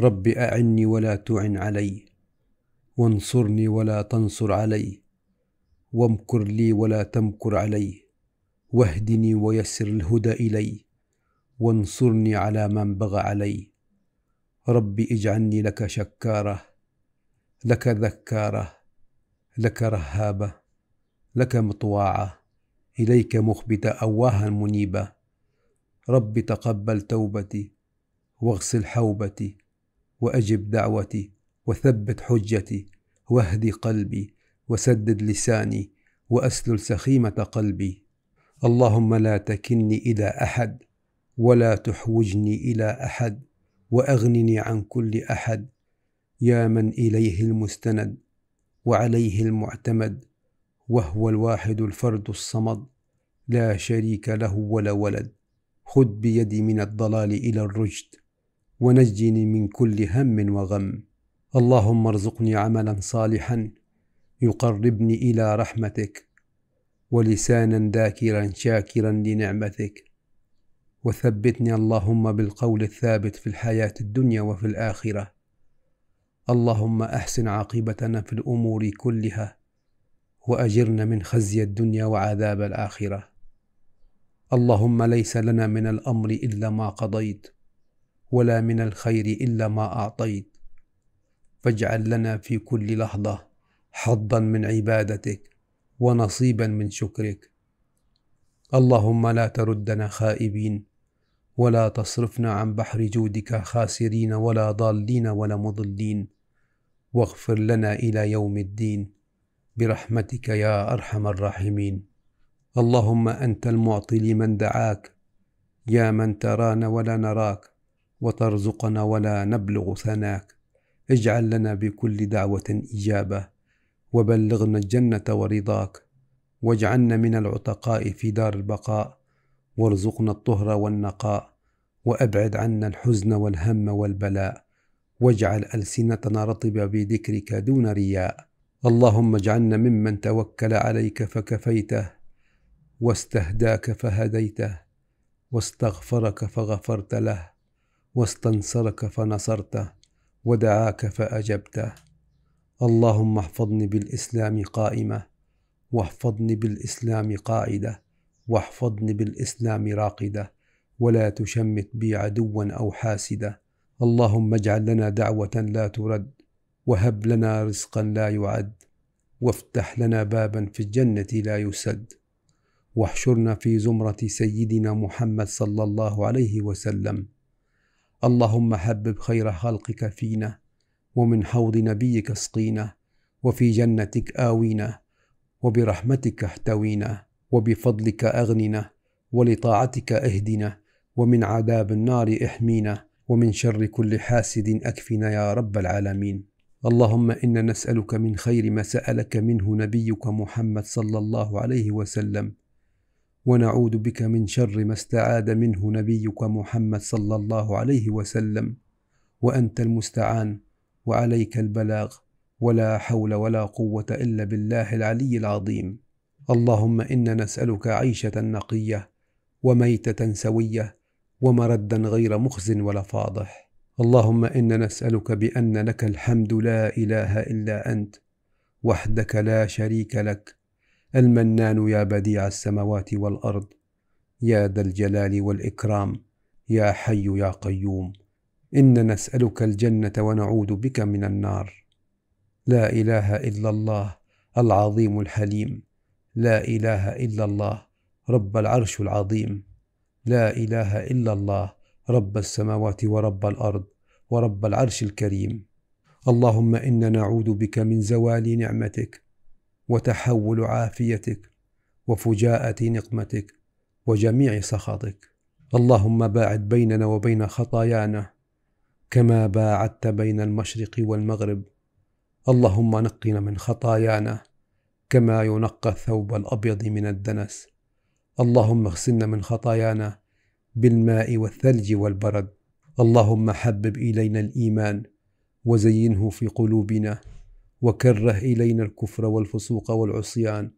رب أعني ولا تعن علي وانصرني ولا تنصر علي وامكر لي ولا تمكر علي واهدني ويسر الهدى إلي وانصرني على من بغى علي رب اجعلني لك شكارة لك ذكارة لك رهابة لك مطواعة إليك مخبتة أواها منيبة رب تقبل توبتي واغسل حوبتي واجب دعوتي وثبت حجتي واهدي قلبي وسدد لساني واسلل سخيمه قلبي اللهم لا تكني الى احد ولا تحوجني الى احد واغنني عن كل احد يا من اليه المستند وعليه المعتمد وهو الواحد الفرد الصمد لا شريك له ولا ولد خذ بيدي من الضلال الى الرشد ونجني من كل هم وغم اللهم ارزقني عملا صالحا يقربني الى رحمتك ولسانا ذاكرا شاكرا لنعمتك وثبتني اللهم بالقول الثابت في الحياه الدنيا وفي الاخره اللهم احسن عاقبتنا في الامور كلها واجرنا من خزي الدنيا وعذاب الاخره اللهم ليس لنا من الامر الا ما قضيت ولا من الخير إلا ما أعطيت فاجعل لنا في كل لحظة حظا من عبادتك ونصيبا من شكرك اللهم لا تردنا خائبين ولا تصرفنا عن بحر جودك خاسرين ولا ضالين ولا مضلين واغفر لنا إلى يوم الدين برحمتك يا أرحم الراحمين اللهم أنت المعطي لمن دعاك يا من ترانا ولا نراك وترزقنا ولا نبلغ ثناك اجعل لنا بكل دعوة إجابة وبلغنا الجنة ورضاك واجعلنا من العتقاء في دار البقاء وارزقنا الطهر والنقاء وأبعد عنا الحزن والهم والبلاء واجعل ألسنتنا رطبة بذكرك دون رياء اللهم اجعلنا ممن توكل عليك فكفيته واستهداك فهديته واستغفرك فغفرت له واستنصرك فنصرته ودعاك فأجبته اللهم احفظني بالإسلام قائمة واحفظني بالإسلام قاعدة واحفظني بالإسلام راقدة ولا تشمت بي عدوا أو حاسدة اللهم اجعل لنا دعوة لا ترد وهب لنا رزقا لا يعد وافتح لنا بابا في الجنة لا يسد واحشرنا في زمرة سيدنا محمد صلى الله عليه وسلم اللهم حبب خير خلقك فينا ومن حوض نبيك اسقينا وفي جنتك آوينا وبرحمتك احتوينا وبفضلك أغننا ولطاعتك اهدنا ومن عذاب النار احمينا ومن شر كل حاسد أكفنا يا رب العالمين اللهم إنا نسألك من خير ما سألك منه نبيك محمد صلى الله عليه وسلم ونعوذ بك من شر ما استعاذ منه نبيك محمد صلى الله عليه وسلم وانت المستعان وعليك البلاغ ولا حول ولا قوه الا بالله العلي العظيم اللهم انا نسالك عيشه نقيه وميته سويه ومردا غير مخز ولا فاضح اللهم انا نسالك بان لك الحمد لا اله الا انت وحدك لا شريك لك المنان يا بديع السماوات والارض يا ذا الجلال والاكرام يا حي يا قيوم انا نسالك الجنه ونعوذ بك من النار لا اله الا الله العظيم الحليم لا اله الا الله رب العرش العظيم لا اله الا الله رب السماوات ورب الارض ورب العرش الكريم اللهم انا نعوذ بك من زوال نعمتك وتحول عافيتك وفجاءة نقمتك وجميع سخطك اللهم باعد بيننا وبين خطايانا كما باعدت بين المشرق والمغرب اللهم نقنا من خطايانا كما ينقى الثوب الابيض من الدنس اللهم اغسلنا من خطايانا بالماء والثلج والبرد اللهم حبب الينا الايمان وزينه في قلوبنا وكره إلينا الكفر والفسوق والعصيان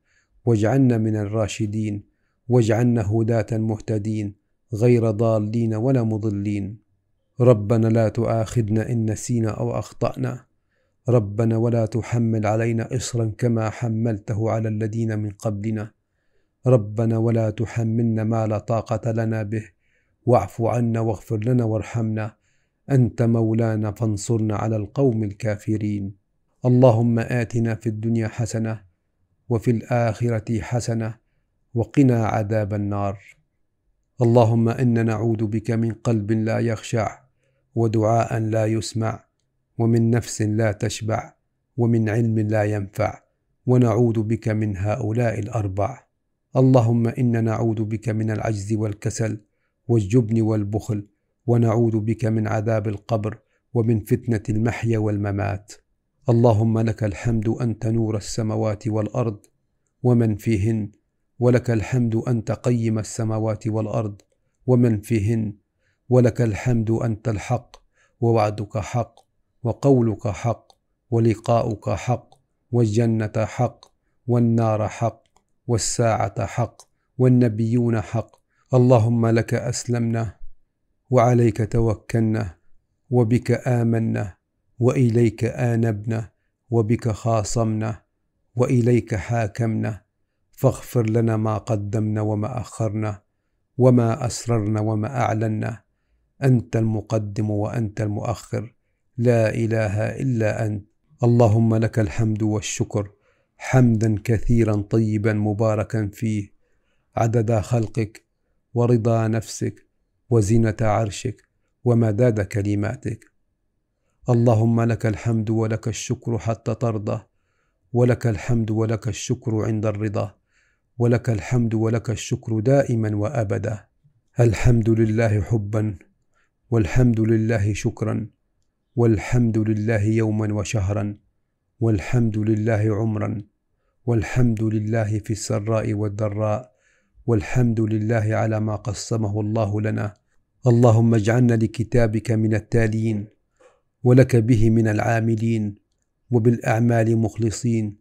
واجعلنا من الراشدين واجعلنا هداة مهتدين غير ضالين ولا مضلين ربنا لا تؤاخذنا إن نسينا أو أخطأنا ربنا ولا تحمل علينا إصرا كما حملته على الذين من قبلنا ربنا ولا تحملنا ما لا طاقة لنا به واعف عنا واغفر لنا وارحمنا أنت مولانا فانصرنا على القوم الكافرين اللهم آتنا في الدنيا حسنة وفي الآخرة حسنة وقنا عذاب النار اللهم إنا نعوذ بك من قلب لا يخشع ودعاء لا يسمع ومن نفس لا تشبع ومن علم لا ينفع ونعوذ بك من هؤلاء الأربع اللهم إنا نعوذ بك من العجز والكسل والجبن والبخل ونعوذ بك من عذاب القبر ومن فتنة المحيا والممات اللهم لك الحمد انت نور السماوات والارض ومن فيهن ولك الحمد انت قيم السماوات والارض ومن فيهن ولك الحمد انت الحق ووعدك حق وقولك حق ولقاؤك حق والجنه حق والنار حق والساعه حق والنبيون حق اللهم لك اسلمنا وعليك توكلنا وبك امنا وإليك آنبنا وبك خاصمنا وإليك حاكمنا فاغفر لنا ما قدمنا وما أخرنا وما أسررنا وما أعلنا أنت المقدم وأنت المؤخر لا إله إلا أنت اللهم لك الحمد والشكر حمدا كثيرا طيبا مباركا فيه عدد خلقك ورضا نفسك وزنة عرشك ومداد كلماتك اللهم لك الحمد ولك الشكر حتى ترضى ولك الحمد ولك الشكر عند الرضا ولك الحمد ولك الشكر دائما وابدا الحمد لله حبا والحمد لله شكرا والحمد لله يوما وشهرا والحمد لله عمرا والحمد لله في السراء والضراء والحمد لله على ما قسمه الله لنا اللهم اجعلنا لكتابك من التالين ولك به من العاملين وبالاعمال مخلصين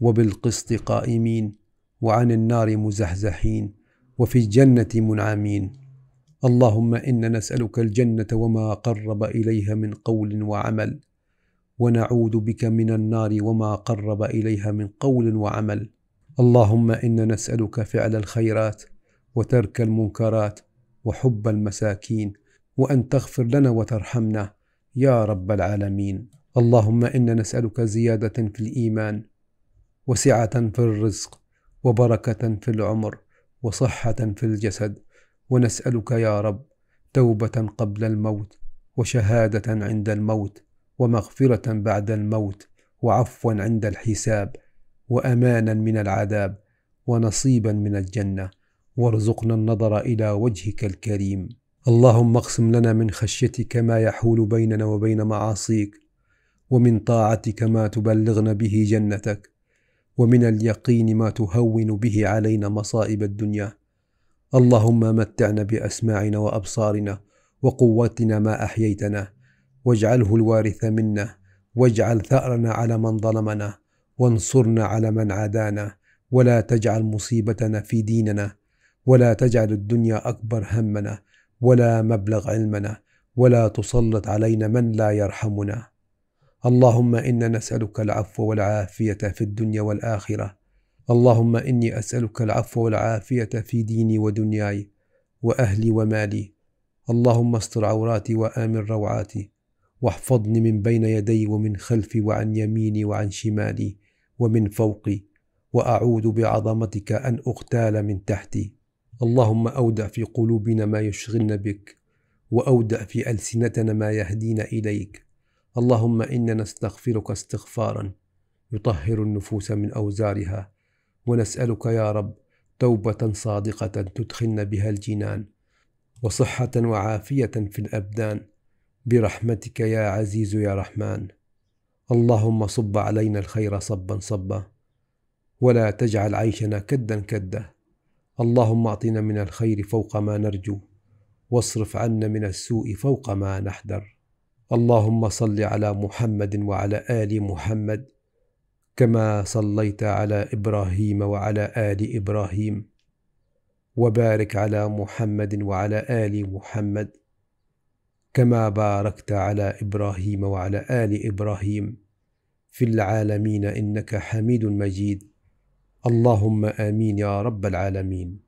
وبالقسط قائمين وعن النار مزحزحين وفي الجنه منعمين اللهم انا نسالك الجنه وما قرب اليها من قول وعمل ونعوذ بك من النار وما قرب اليها من قول وعمل اللهم انا نسالك فعل الخيرات وترك المنكرات وحب المساكين وان تغفر لنا وترحمنا يا رب العالمين اللهم انا نسالك زياده في الايمان وسعه في الرزق وبركه في العمر وصحه في الجسد ونسالك يا رب توبه قبل الموت وشهاده عند الموت ومغفره بعد الموت وعفوا عند الحساب وامانا من العذاب ونصيبا من الجنه وارزقنا النظر الى وجهك الكريم اللهم اقسم لنا من خشيتك ما يحول بيننا وبين معاصيك ومن طاعتك ما تبلغنا به جنتك ومن اليقين ما تهون به علينا مصائب الدنيا اللهم متعنا باسماعنا وابصارنا وقوتنا ما احييتنا واجعله الوارث منا واجعل ثارنا على من ظلمنا وانصرنا على من عادانا ولا تجعل مصيبتنا في ديننا ولا تجعل الدنيا اكبر همنا ولا مبلغ علمنا ولا تسلط علينا من لا يرحمنا اللهم انا نسالك العفو والعافيه في الدنيا والاخره اللهم اني اسالك العفو والعافيه في ديني ودنياي واهلي ومالي اللهم استر عوراتي وامن روعاتي واحفظني من بين يدي ومن خلفي وعن يميني وعن شمالي ومن فوقي واعوذ بعظمتك ان اغتال من تحتي اللهم أودع في قلوبنا ما يشغلنا بك وأودع في ألسنتنا ما يهدينا إليك اللهم إنا نستغفرك استغفارا يطهر النفوس من أوزارها ونسألك يا رب توبة صادقة تدخلنا بها الجنان وصحة وعافية في الأبدان برحمتك يا عزيز يا رحمن اللهم صب علينا الخير صبا صبا ولا تجعل عيشنا كدا كده اللهم اعطنا من الخير فوق ما نرجو واصرف عنا من السوء فوق ما نحذر اللهم صل على محمد وعلى ال محمد كما صليت على ابراهيم وعلى ال ابراهيم وبارك على محمد وعلى ال محمد كما باركت على ابراهيم وعلى ال ابراهيم في العالمين انك حميد مجيد اللهم امين يا رب العالمين